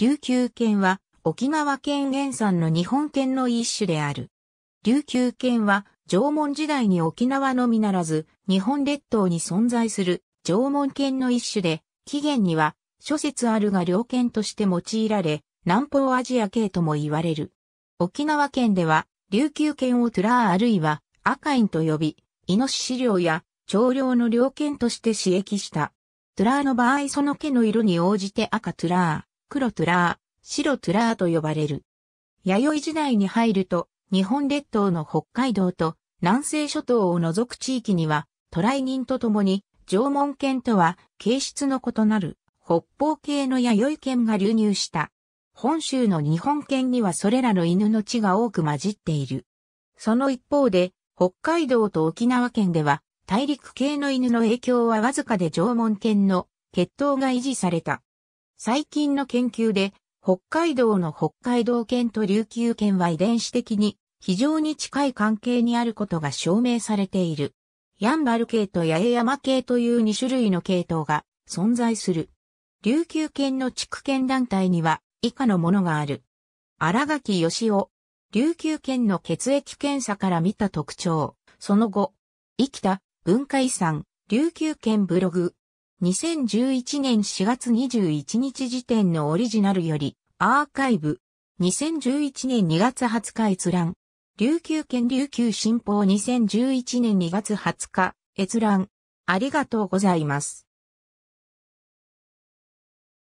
琉球犬は沖縄県原産の日本犬の一種である。琉球犬は縄文時代に沖縄のみならず日本列島に存在する縄文犬の一種で、起源には諸説あるが猟犬として用いられ、南方アジア系とも言われる。沖縄県では琉球犬をトラーあるいは赤犬と呼び、イノシシ猟や長猟の猟犬として刺激した。トラーの場合その毛の色に応じて赤トラー。黒トゥラー、白トゥラーと呼ばれる。弥生時代に入ると、日本列島の北海道と南西諸島を除く地域には、渡来人と共に、縄文犬とは形質の異なる北方系の弥生犬が流入した。本州の日本犬にはそれらの犬の血が多く混じっている。その一方で、北海道と沖縄県では、大陸系の犬の影響はわずかで縄文犬の血統が維持された。最近の研究で、北海道の北海道県と琉球県は遺伝子的に非常に近い関係にあることが証明されている。ヤンバル系と八重山系という2種類の系統が存在する。琉球県の地区県団体には以下のものがある。荒垣義雄。琉球県の血液検査から見た特徴。その後、生きた文化遺産、琉球県ブログ。2011年4月21日時点のオリジナルより、アーカイブ。2011年2月20日閲覧。琉球県琉球新報2011年2月20日閲覧。ありがとうございます。